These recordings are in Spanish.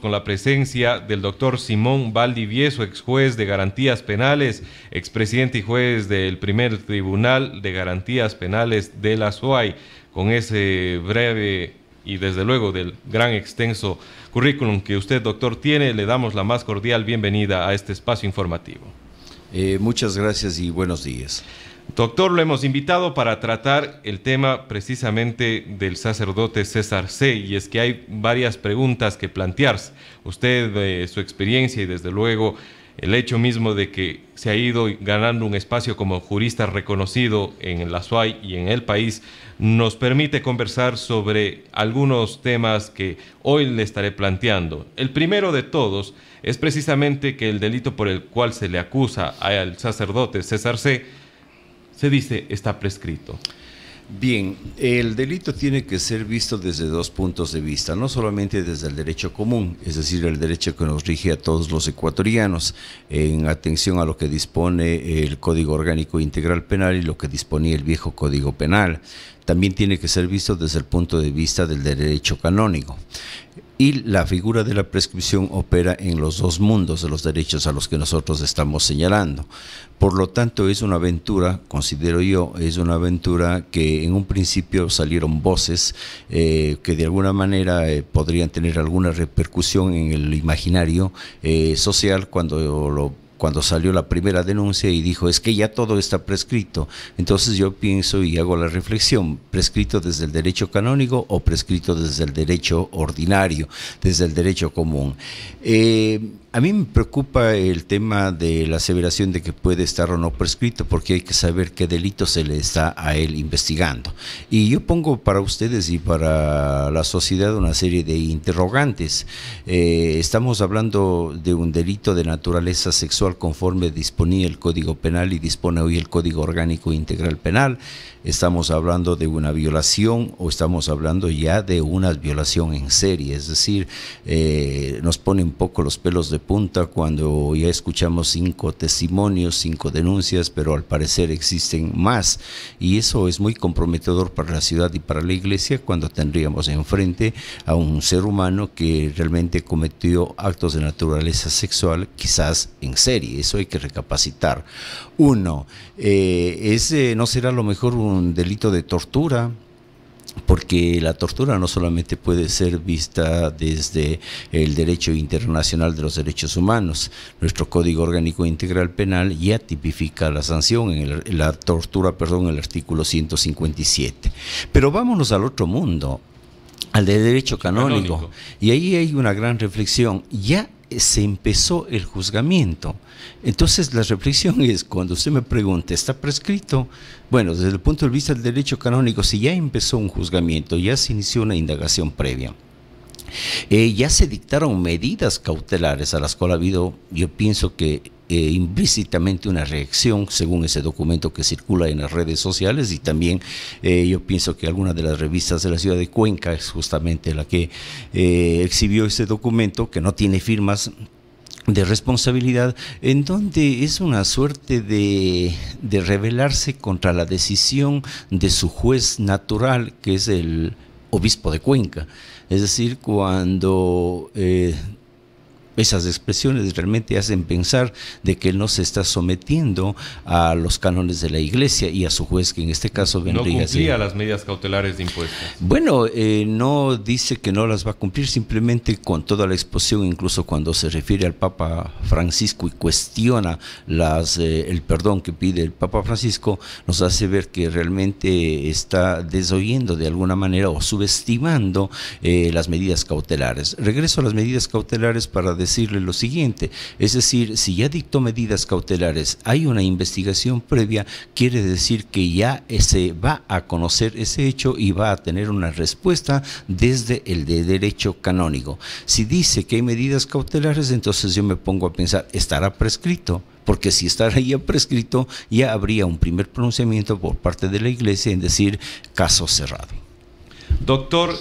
con la presencia del doctor Simón Valdivieso, ex juez de garantías penales, expresidente y juez del primer tribunal de garantías penales de la SOAI con ese breve y desde luego del gran extenso currículum que usted, doctor, tiene, le damos la más cordial bienvenida a este espacio informativo. Eh, muchas gracias y buenos días. Doctor, lo hemos invitado para tratar el tema precisamente del sacerdote César C. Y es que hay varias preguntas que plantearse. Usted, de eh, su experiencia y desde luego el hecho mismo de que se ha ido ganando un espacio como jurista reconocido en la SUAI y en el país, nos permite conversar sobre algunos temas que hoy le estaré planteando. El primero de todos es precisamente que el delito por el cual se le acusa al sacerdote César C se dice está prescrito? Bien, el delito tiene que ser visto desde dos puntos de vista, no solamente desde el derecho común, es decir, el derecho que nos rige a todos los ecuatorianos, en atención a lo que dispone el Código Orgánico Integral Penal y lo que disponía el viejo Código Penal. También tiene que ser visto desde el punto de vista del derecho canónico y la figura de la prescripción opera en los dos mundos de los derechos a los que nosotros estamos señalando. Por lo tanto, es una aventura, considero yo, es una aventura que en un principio salieron voces eh, que de alguna manera eh, podrían tener alguna repercusión en el imaginario eh, social cuando lo cuando salió la primera denuncia y dijo, es que ya todo está prescrito. Entonces yo pienso y hago la reflexión, prescrito desde el derecho canónico o prescrito desde el derecho ordinario, desde el derecho común. Eh, a mí me preocupa el tema de la aseveración de que puede estar o no prescrito, porque hay que saber qué delito se le está a él investigando. Y yo pongo para ustedes y para la sociedad una serie de interrogantes. Eh, estamos hablando de un delito de naturaleza sexual conforme disponía el Código Penal y dispone hoy el Código Orgánico Integral Penal. Estamos hablando de una violación o estamos hablando ya de una violación en serie, es decir, eh, nos pone un poco los pelos de punta cuando ya escuchamos cinco testimonios, cinco denuncias, pero al parecer existen más. Y eso es muy comprometedor para la ciudad y para la iglesia cuando tendríamos enfrente a un ser humano que realmente cometió actos de naturaleza sexual, quizás en serie. Eso hay que recapacitar. Uno, eh, ese no será a lo mejor un delito de tortura porque la tortura no solamente puede ser vista desde el derecho internacional de los derechos humanos. Nuestro Código Orgánico Integral Penal ya tipifica la sanción, en la tortura, perdón, en el artículo 157. Pero vámonos al otro mundo, al de derecho canónico. Y ahí hay una gran reflexión. Ya se empezó el juzgamiento. Entonces la reflexión es, cuando usted me pregunta, ¿está prescrito? Bueno, desde el punto de vista del derecho canónico, si ya empezó un juzgamiento, ya se inició una indagación previa. Eh, ya se dictaron medidas cautelares a las cuales ha habido, yo pienso que eh, implícitamente una reacción según ese documento que circula en las redes sociales y también eh, yo pienso que alguna de las revistas de la ciudad de Cuenca es justamente la que exhibió ese documento que no tiene firmas de responsabilidad, en donde es una suerte de, de rebelarse contra la decisión de su juez natural, que es el obispo de Cuenca. Es decir, cuando eh, esas expresiones realmente hacen pensar de que él no se está sometiendo a los cánones de la iglesia y a su juez, que en este caso vendría No cumplía las medidas cautelares de impuestos. Bueno, eh, no dice que no las va a cumplir, simplemente con toda la exposición, incluso cuando se refiere al Papa Francisco y cuestiona las, eh, el perdón que pide el Papa Francisco, nos hace ver que realmente está desoyendo de alguna manera o subestimando eh, las medidas cautelares. Regreso a las medidas cautelares para decirle lo siguiente, es decir, si ya dictó medidas cautelares, hay una investigación previa, quiere decir que ya se va a conocer ese hecho y va a tener una respuesta desde el de derecho canónico. Si dice que hay medidas cautelares, entonces yo me pongo a pensar, ¿estará prescrito? porque si estará ya prescrito, ya habría un primer pronunciamiento por parte de la Iglesia en decir caso cerrado. Doctor,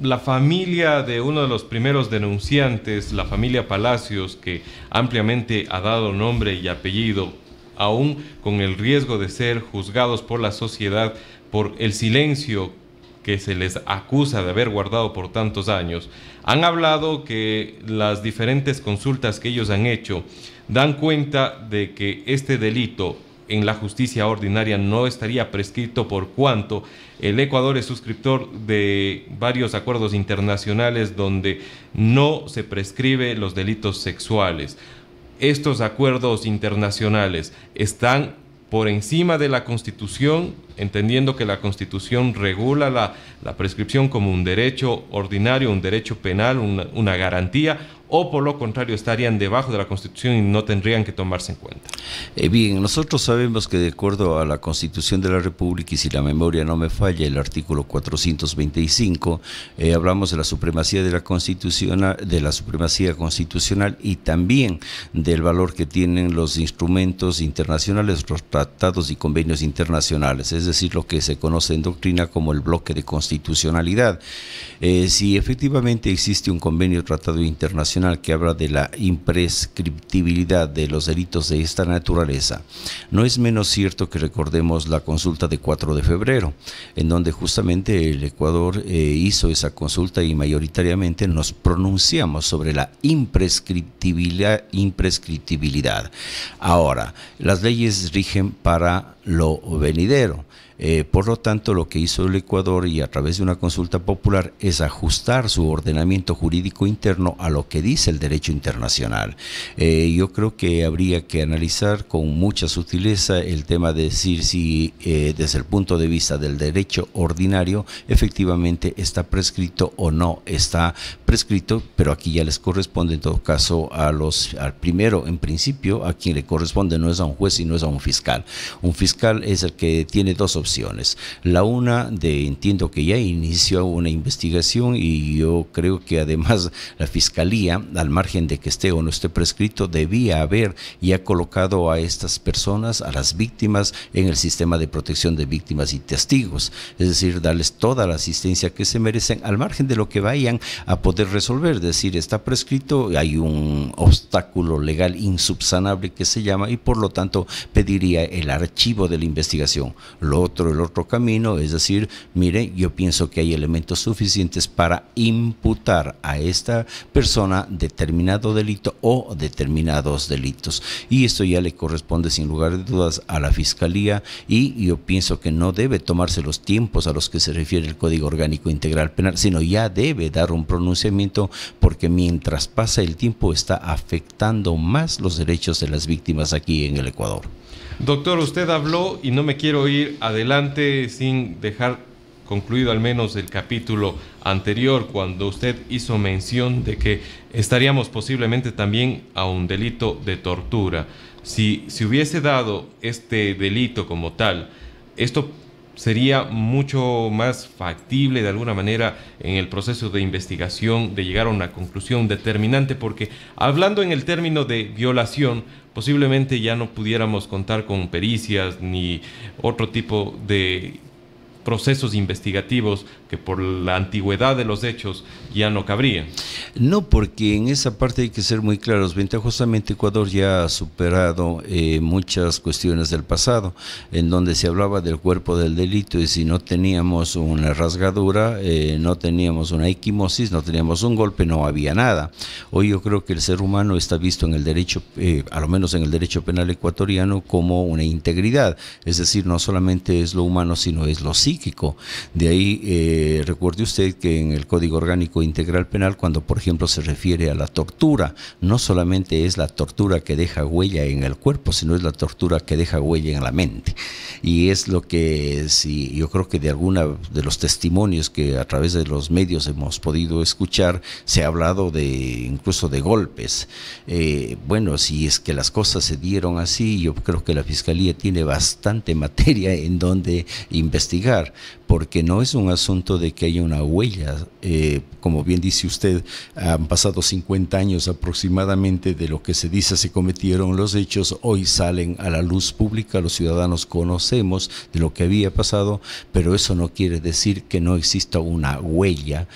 la familia de uno de los primeros denunciantes, la familia Palacios, que ampliamente ha dado nombre y apellido, aún con el riesgo de ser juzgados por la sociedad por el silencio que se les acusa de haber guardado por tantos años, han hablado que las diferentes consultas que ellos han hecho dan cuenta de que este delito en la justicia ordinaria no estaría prescrito por cuanto el Ecuador es suscriptor de varios acuerdos internacionales donde no se prescribe los delitos sexuales. Estos acuerdos internacionales están por encima de la Constitución entendiendo que la Constitución regula la, la, prescripción como un derecho ordinario, un derecho penal, una, una, garantía, o por lo contrario estarían debajo de la Constitución y no tendrían que tomarse en cuenta. Eh, bien, nosotros sabemos que de acuerdo a la Constitución de la República, y si la memoria no me falla, el artículo 425, eh, hablamos de la supremacía de la Constitucional de la supremacía constitucional y también del valor que tienen los instrumentos internacionales, los tratados y convenios internacionales es decir, lo que se conoce en doctrina como el bloque de constitucionalidad. Eh, si efectivamente existe un convenio tratado internacional que habla de la imprescriptibilidad de los delitos de esta naturaleza, no es menos cierto que recordemos la consulta de 4 de febrero, en donde justamente el Ecuador eh, hizo esa consulta y mayoritariamente nos pronunciamos sobre la imprescriptibilidad. imprescriptibilidad. Ahora, las leyes rigen para lo venidero. Eh, por lo tanto, lo que hizo el Ecuador y a través de una consulta popular es ajustar su ordenamiento jurídico interno a lo que dice el derecho internacional. Eh, yo creo que habría que analizar con mucha sutileza el tema de decir si eh, desde el punto de vista del derecho ordinario efectivamente está prescrito o no está prescrito, pero aquí ya les corresponde en todo caso a los, al primero en principio, a quien le corresponde no es a un juez y no es a un fiscal. Un fiscal es el que tiene dos opciones. La una de, entiendo que ya inició una investigación y yo creo que además la Fiscalía, al margen de que esté o no esté prescrito, debía haber ya colocado a estas personas, a las víctimas, en el sistema de protección de víctimas y testigos. Es decir, darles toda la asistencia que se merecen, al margen de lo que vayan a poder resolver. Es decir, está prescrito, hay un obstáculo legal insubsanable que se llama y por lo tanto pediría el archivo de la investigación. Lo el otro camino, es decir, mire, yo pienso que hay elementos suficientes para imputar a esta persona determinado delito o determinados delitos. Y esto ya le corresponde sin lugar de dudas a la Fiscalía y yo pienso que no debe tomarse los tiempos a los que se refiere el Código Orgánico Integral Penal, sino ya debe dar un pronunciamiento porque mientras pasa el tiempo está afectando más los derechos de las víctimas aquí en el Ecuador. Doctor, usted habló y no me quiero ir adelante sin dejar concluido al menos el capítulo anterior cuando usted hizo mención de que estaríamos posiblemente también a un delito de tortura. Si se hubiese dado este delito como tal, esto sería mucho más factible de alguna manera en el proceso de investigación de llegar a una conclusión determinante porque hablando en el término de violación posiblemente ya no pudiéramos contar con pericias ni otro tipo de procesos investigativos que por la antigüedad de los hechos ya no cabría. No, porque en esa parte hay que ser muy claros. justamente Ecuador ya ha superado eh, muchas cuestiones del pasado, en donde se hablaba del cuerpo del delito y si no teníamos una rasgadura, eh, no teníamos una equimosis, no teníamos un golpe, no había nada. Hoy yo creo que el ser humano está visto en el derecho, eh, a lo menos en el derecho penal ecuatoriano, como una integridad. Es decir, no solamente es lo humano, sino es lo psíquico. De ahí eh, recuerde usted que en el Código Orgánico Integral Penal, cuando por ejemplo se refiere a la tortura, no solamente es la tortura que deja huella en el cuerpo, sino es la tortura que deja huella en la mente. Y es lo que si yo creo que de alguna de los testimonios que a través de los medios hemos podido escuchar, se ha hablado de incluso de golpes. Eh, bueno, si es que las cosas se dieron así, yo creo que la Fiscalía tiene bastante materia en donde investigar, porque no es un asunto de que haya una huella. Eh, como bien dice usted, han pasado 50 años aproximadamente de lo que se dice se cometieron los hechos, hoy salen a la luz pública, los ciudadanos conocemos de lo que había pasado, pero eso no quiere decir que no exista una huella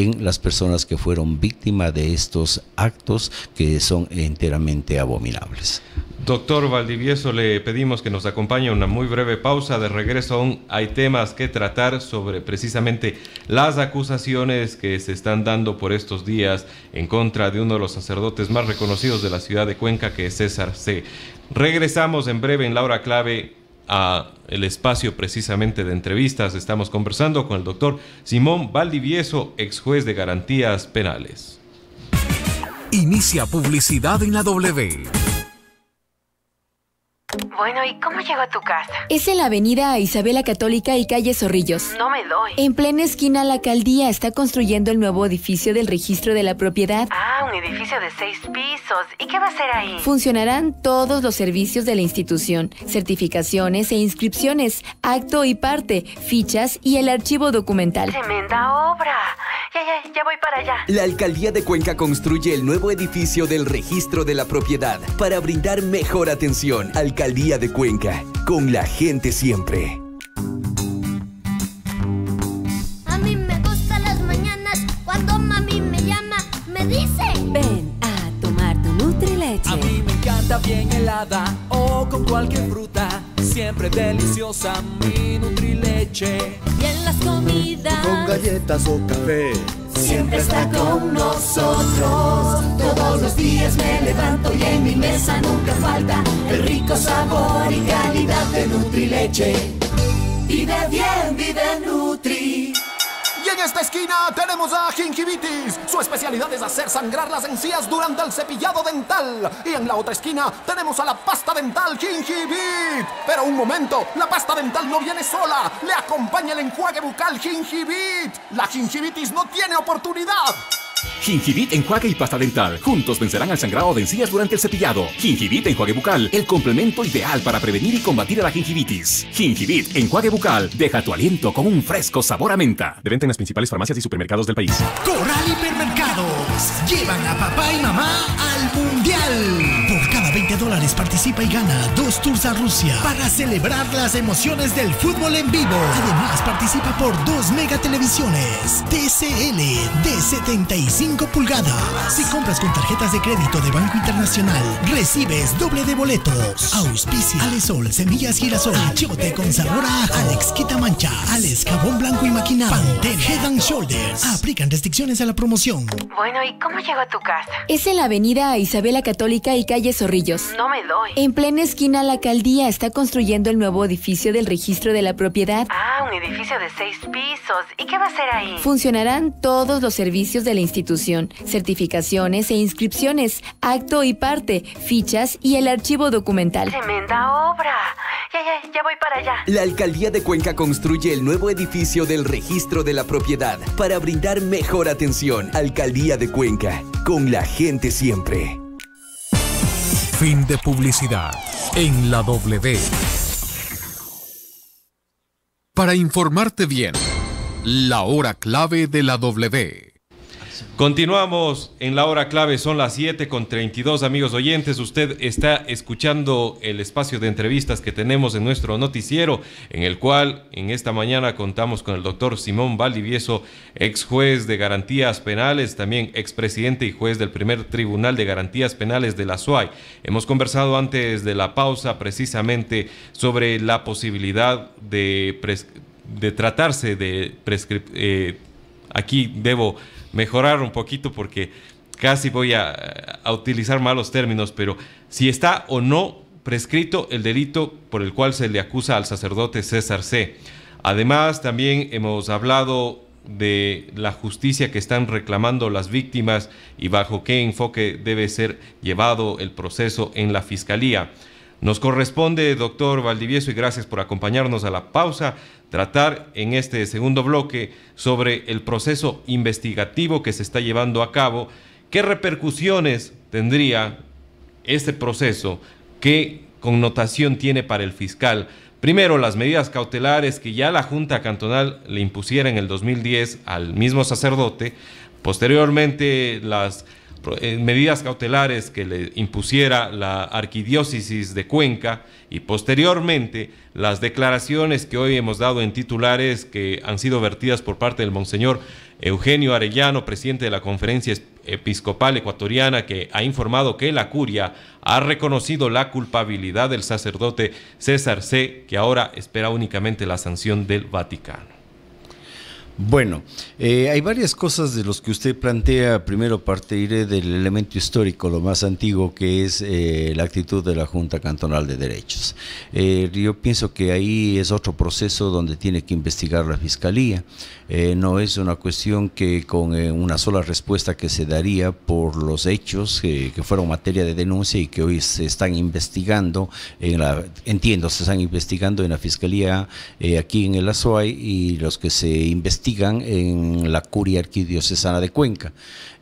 en las personas que fueron víctimas de estos actos que son enteramente abominables. Doctor Valdivieso, le pedimos que nos acompañe a una muy breve pausa. De regreso aún hay temas que tratar sobre precisamente las acusaciones que se están dando por estos días en contra de uno de los sacerdotes más reconocidos de la ciudad de Cuenca, que es César C. Regresamos en breve en la hora clave a el espacio precisamente de entrevistas. Estamos conversando con el doctor Simón Valdivieso, ex juez de garantías penales. Inicia publicidad en la W. Bueno, ¿y cómo llegó a tu casa? Es en la avenida Isabela Católica y calle Zorrillos. No me doy. En plena esquina la alcaldía está construyendo el nuevo edificio del registro de la propiedad. Ah, un edificio de seis pisos. ¿Y qué va a ser ahí? Funcionarán todos los servicios de la institución, certificaciones e inscripciones, acto y parte, fichas y el archivo documental. Tremenda obra. Ya, ya, ya voy para allá. La alcaldía de Cuenca construye el nuevo edificio del registro de la propiedad para brindar mejor atención. Alcaldía de Cuenca, con la gente siempre. A mí me gustan las mañanas cuando mami me llama, me dice: Ven a tomar tu Nutrileche. A mí me encanta bien helada o con cualquier fruta, siempre deliciosa mi Nutrileche. Y en las comidas, con galletas o café siempre está con nosotros. Todos los días me levanto y en mi mesa nunca falta el rico sabor y calidad de Nutrileche. Vive bien, vive Nutri esta esquina tenemos a gingivitis. Su especialidad es hacer sangrar las encías durante el cepillado dental. Y en la otra esquina tenemos a la pasta dental gingivit. Pero un momento, la pasta dental no viene sola. Le acompaña el enjuague bucal gingivit. La gingivitis no tiene oportunidad en enjuague y pasta dental. Juntos vencerán al sangrado de encías durante el cepillado. en enjuague bucal, el complemento ideal para prevenir y combatir a la gingivitis. en enjuague bucal, deja tu aliento con un fresco sabor a menta. De venta en las principales farmacias y supermercados del país. Coral Hipermercados. Llevan a papá y mamá al mundial cada 20 dólares participa y gana dos tours a Rusia para celebrar las emociones del fútbol en vivo. Además, participa por dos mega televisiones TCL de 75 pulgadas. Si compras con tarjetas de crédito de Banco Internacional, recibes doble de boletos. Auspicia Sol, Semillas Girasol, Chote con sabor a ajo, Alex Quita Mancha, Alex Jabón Blanco y Maquinado, Head and Shoulders. Aplican restricciones a la promoción. Bueno, ¿y cómo llegó a tu casa? Es en la avenida Isabela Católica y calle Sol no me doy. En plena esquina la alcaldía está construyendo el nuevo edificio del registro de la propiedad. Ah, un edificio de seis pisos. ¿Y qué va a ser ahí? Funcionarán todos los servicios de la institución, certificaciones e inscripciones, acto y parte, fichas y el archivo documental. Tremenda obra. Ya, ya, ya voy para allá. La alcaldía de Cuenca construye el nuevo edificio del registro de la propiedad para brindar mejor atención. Alcaldía de Cuenca, con la gente siempre. Fin de publicidad en la W. Para informarte bien, la hora clave de la W. Continuamos en la hora clave, son las 7 con 32 amigos oyentes. Usted está escuchando el espacio de entrevistas que tenemos en nuestro noticiero, en el cual en esta mañana contamos con el doctor Simón Valdivieso, ex juez de garantías penales, también ex presidente y juez del primer tribunal de garantías penales de la SUAI. Hemos conversado antes de la pausa precisamente sobre la posibilidad de, de tratarse de... prescripción eh, aquí debo mejorar un poquito porque casi voy a, utilizar malos términos, pero si está o no prescrito el delito por el cual se le acusa al sacerdote César C. Además, también hemos hablado de la justicia que están reclamando las víctimas y bajo qué enfoque debe ser llevado el proceso en la Fiscalía. Nos corresponde, doctor Valdivieso, y gracias por acompañarnos a la pausa, tratar en este segundo bloque sobre el proceso investigativo que se está llevando a cabo, qué repercusiones tendría este proceso, qué connotación tiene para el fiscal. Primero, las medidas cautelares que ya la Junta Cantonal le impusiera en el 2010 al mismo sacerdote, posteriormente las eh, medidas cautelares que le impusiera la arquidiócesis de Cuenca y posteriormente las declaraciones que hoy hemos dado en titulares que han sido vertidas por parte del Monseñor Eugenio Arellano, presidente de la Conferencia Episcopal Ecuatoriana, que ha informado que la curia ha reconocido la culpabilidad del sacerdote César C., que ahora espera únicamente la sanción del Vaticano. Bueno, eh, hay varias cosas de los que usted plantea. Primero partiré del elemento histórico, lo más antiguo, que es eh, la actitud de la Junta Cantonal de Derechos. Eh, yo pienso que ahí es otro proceso donde tiene que investigar la Fiscalía. no es una cuestión que con una sola respuesta que se daría por los hechos que fueron materia de denuncia y que hoy se están investigando, en la, entiendo, se están investigando en la Fiscalía aquí en el Azuay y los que se investigan investigan en la Curia Arquidiocesana de Cuenca.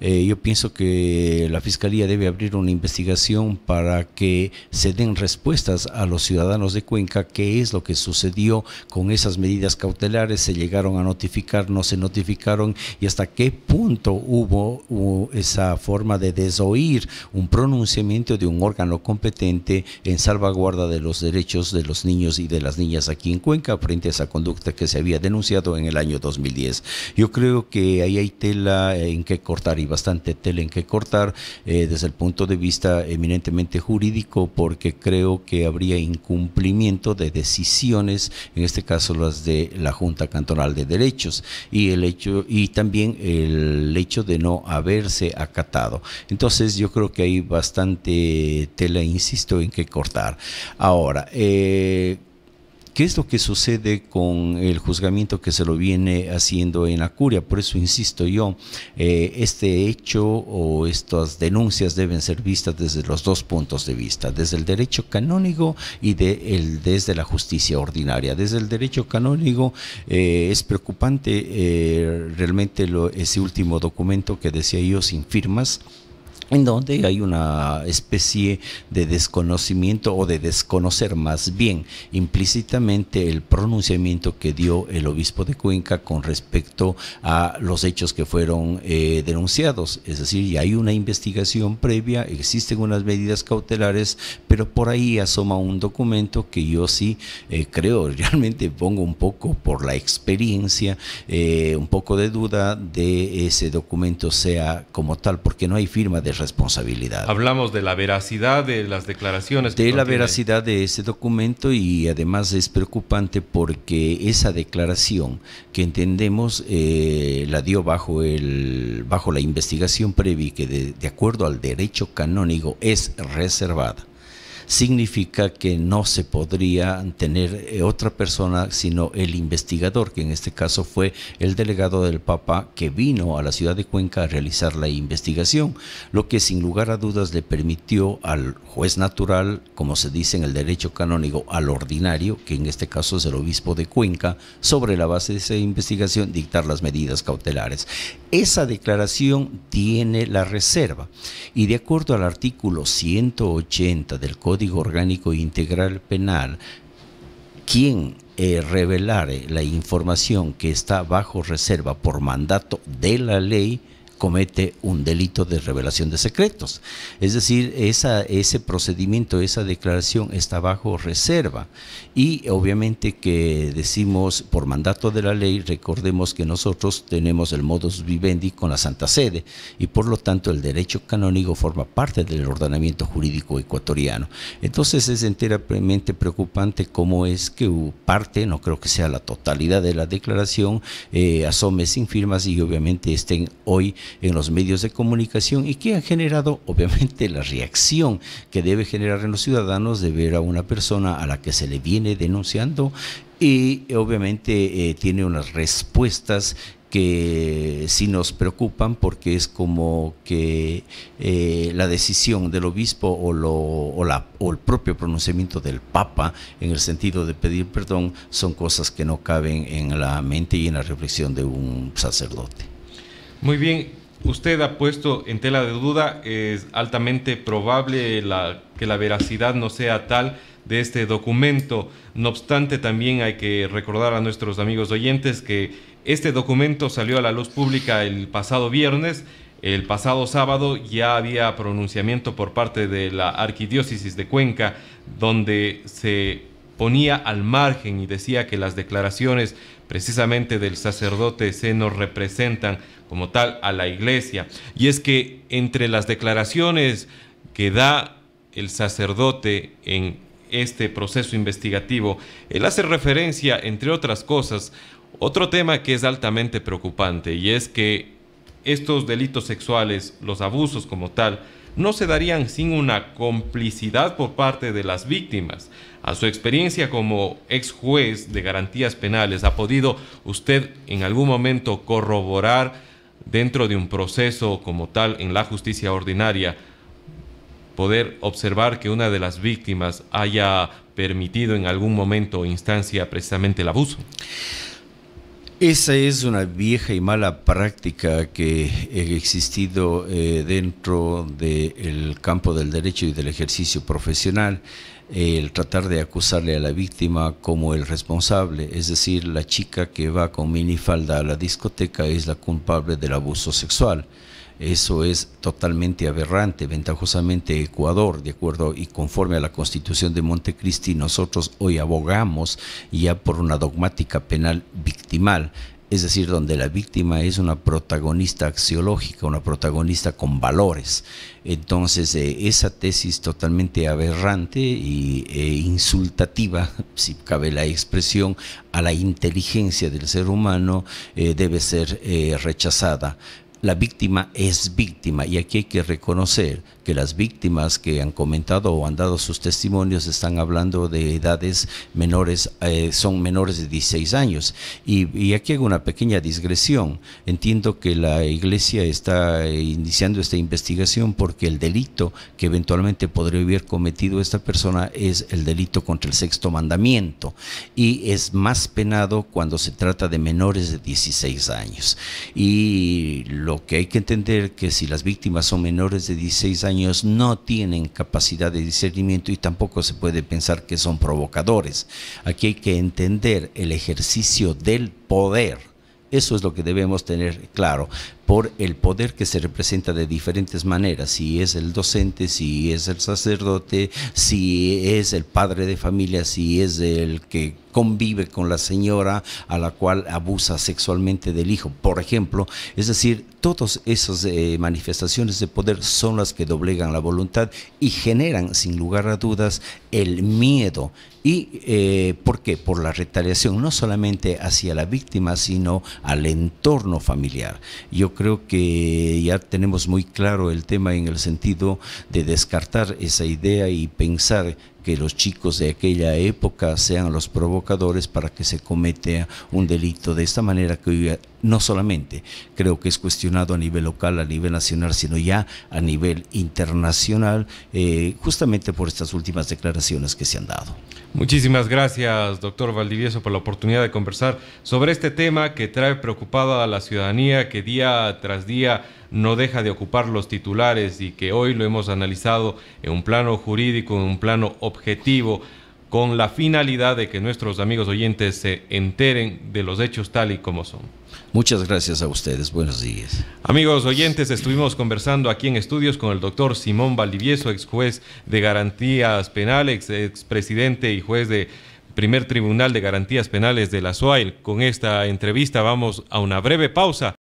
Eh, yo pienso que la Fiscalía debe abrir una investigación para que se den respuestas a los ciudadanos de Cuenca qué es lo que sucedió con esas medidas cautelares, se llegaron a notificar, no se notificaron y hasta qué punto hubo, esa forma de desoír un pronunciamiento de un órgano competente en salvaguarda de los derechos de los niños y de las niñas aquí en Cuenca frente a esa conducta que se había denunciado en el año 2000. Yo creo que ahí hay tela eh, en que cortar y bastante tela en que cortar eh, desde el punto de vista eminentemente jurídico porque creo que habría incumplimiento de decisiones, en este caso las de la Junta Cantonal de Derechos y el hecho y también el hecho de no haberse acatado. Entonces yo creo que hay bastante tela, insisto, en que cortar. Ahora, eh, ¿Qué es lo que sucede con el juzgamiento que se lo viene haciendo en la curia? Por eso insisto yo, eh, este hecho o estas denuncias deben ser vistas desde los dos puntos de vista, desde el derecho canónigo y de desde la justicia ordinaria. Desde el derecho canónigo eh, es preocupante eh, realmente lo, ese último documento que decía yo sin firmas en donde hay una especie de desconocimiento o de desconocer más bien implícitamente el pronunciamiento que dio el obispo de Cuenca con respecto a los hechos que fueron eh, denunciados. Es decir, ya hay una investigación previa, existen unas medidas cautelares, pero por ahí asoma un documento que yo sí eh, creo, realmente pongo un poco por la experiencia, eh, un poco de duda de ese documento sea como tal, porque no hay firma de Hablamos de la veracidad de las declaraciones. De la veracidad de ese documento y además es preocupante porque esa declaración que entendemos eh, la dio bajo, el, bajo la investigación previa que de acuerdo al derecho canónico es reservada significa que no se podría tener eh, otra persona sino el investigador, que en este caso fue el delegado del Papa que vino a la ciudad de Cuenca a realizar la investigación, lo que sin lugar a dudas le permitió al juez natural, como se dice en el derecho canónico, al ordinario, que en este caso es el obispo de Cuenca, sobre la base de esa investigación dictar las medidas cautelares. Esa declaración tiene la reserva y de acuerdo al artículo 180 del Código Código Orgánico Integral Penal, quien eh, revelar eh, la información que está bajo reserva por mandato de la ley, comete un delito de revelación de secretos. Es decir, esa, ese procedimiento, esa declaración está bajo reserva y obviamente que decimos por mandato de la ley, recordemos que nosotros tenemos el modus vivendi con la Santa Sede y por lo tanto el derecho canónico forma parte del ordenamiento jurídico ecuatoriano. Entonces es enteramente preocupante cómo es que parte, no creo que sea la totalidad de la declaración, eh, asome sin firmas y obviamente estén hoy en los medios de comunicación y que han generado obviamente la reacción que debe generar en los ciudadanos de ver a una persona a la que se le viene denunciando y obviamente eh, tiene unas respuestas que sí nos preocupan porque es como que eh, la decisión del obispo o, lo, la, o, el propio pronunciamiento del Papa en el sentido de pedir perdón son cosas que no caben en la mente y en la reflexión de un sacerdote. Muy bien, usted ha puesto en tela de duda, es altamente probable la, que la veracidad no sea tal de este documento. No obstante, también hay que recordar a nuestros amigos oyentes que este documento salió a la luz pública el pasado viernes. El pasado sábado ya había pronunciamiento por parte de la Arquidiócesis de Cuenca, donde se ponía al margen y decía que las declaraciones precisamente del sacerdote se nos representan como tal a la iglesia. Y es que entre las declaraciones que da el sacerdote en este proceso investigativo, él hace referencia, entre otras cosas, otro tema que es altamente preocupante y es que estos delitos sexuales, los abusos como tal, no se darían sin una complicidad por parte de las víctimas. A su experiencia como ex juez de garantías penales, ¿ha podido usted en algún momento corroborar dentro de un proceso como tal en la justicia ordinaria? poder observar que una de las víctimas haya permitido en algún momento o instancia precisamente el abuso. Esa es una vieja y mala práctica que ha existido eh, dentro del campo del derecho y del ejercicio profesional, el tratar de acusarle a la víctima como el responsable, es decir, la chica que va con minifalda a la discoteca es la culpable del abuso sexual. Eso es totalmente aberrante. Ventajosamente Ecuador, de acuerdo y conforme a la Constitución de Montecristi, nosotros hoy abogamos ya por una dogmática penal victimal es decir, donde la víctima es una protagonista axiológica, una protagonista con valores. Entonces, eh, esa tesis totalmente aberrante e insultativa, si cabe la expresión, a la inteligencia del ser humano eh, debe ser rechazada la víctima es víctima y aquí hay que reconocer que las víctimas que han comentado o han dado sus testimonios están hablando de edades menores, eh, son menores de 16 años. Y, aquí hago una pequeña digresión. Entiendo que la iglesia está eh, iniciando esta investigación porque el delito que eventualmente podría haber cometido esta persona es el delito contra el sexto mandamiento y es más penado cuando se trata de menores de 16 años. Y lo que hay que entender que si las víctimas son menores de 16 años no tienen capacidad de discernimiento y tampoco se puede pensar que son provocadores. Aquí hay que entender el ejercicio del poder. Eso es lo que debemos tener claro por el poder que se representa de diferentes maneras, si es el docente, si es el sacerdote, si es el padre de familia, si es el que convive con la señora a la cual abusa sexualmente del hijo, por ejemplo. Es decir, todas esas eh, manifestaciones de poder son las que doblegan la voluntad y generan, sin lugar a dudas, el miedo. ¿Y eh, por qué? Por la retaliación, no solamente hacia la víctima, sino al entorno familiar. Yo creo que ya tenemos muy claro el tema en el sentido de descartar esa idea y pensar que los chicos de aquella época sean los provocadores para que se cometa un delito de esta manera que hoy no solamente creo que es cuestionado a nivel local, a nivel nacional, sino ya a nivel internacional, eh, justamente por estas últimas declaraciones que se han dado. Muchísimas gracias, doctor Valdivieso, por la oportunidad de conversar sobre este tema que trae preocupada a la ciudadanía, que día tras día no deja de ocupar los titulares y que hoy lo hemos analizado en un plano jurídico, en un plano objetivo con la finalidad de que nuestros amigos oyentes se enteren de los hechos tal y como son. Muchas gracias a ustedes. Buenos días. Amigos oyentes, estuvimos conversando aquí en estudios con el doctor Simón Valdivieso, ex juez de garantías penales, ex presidente y juez de primer tribunal de garantías penales de la SOAIL. Con esta entrevista vamos a una breve pausa.